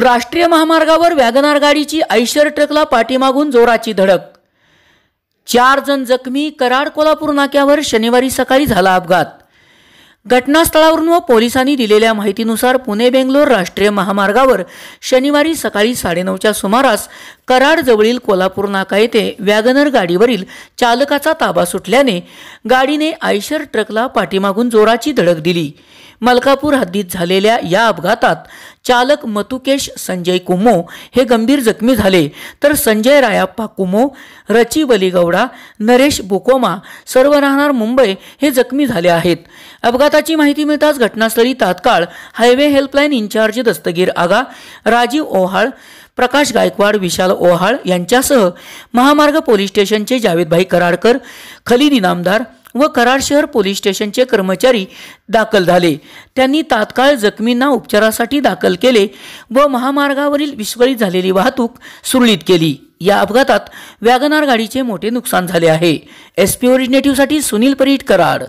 राष्ट्रीय महामार्गावर वॅगनार गाडीची ऐशर ट्रकला पाठीमागून जोराची धडक चार जण जखमी कराड कोल्हापूर नाक्यावर शनिवारी सकाळी झाला अपघात घटनास्थळावरून व पोलिसांनी दिलेल्या माहितीनुसार पुणे बेंगलोर राष्ट्रीय महामार्गावर शनिवारी सकाळी साडेनऊच्या सुमारास कराडजवळील कोल्हापूर नाका येथे वॅगनर गाडीवरील चालकाचा ताबा सुटल्याने गाडीने आयशर ट्रकला पाठीमागून जोराची धडक दिली मलकापूर हद्दीत झालेल्या या अपघातात चालक मतुकेश संजय कुमो हे गंभीर जखमी झाले तर संजय रायाप्पा कुमो रची बलीगौडा नरेश बुकोमा सर्व राहणार मुंबई हे जखमी झाले आहेत अपघाताची माहिती मिळताच घटनास्थळी तात्काळ highway helpline incharge Dastagir Aga Rajiv Ohal Prakash Gaikwad Vishal Ohal यांच्यासह महामार्ग पोलीस स्टेशनचे जावेदभाई कराडकर खलीद इनामदार व कराड शहर पोलीस स्टेशनचे कर्मचारी दाखल झाले त्यांनी तात्काळ जखमींना उपचारासाठी दाखल केले व महामार्गावरील विस्कळीत झालेली वाहतूक सुरळीत केली या अपघातात वॅगनार गाडीचे मोठे नुकसान झाले आहे एस पी ओरिजिनेटिव्हसाठी सुनील परीट कराड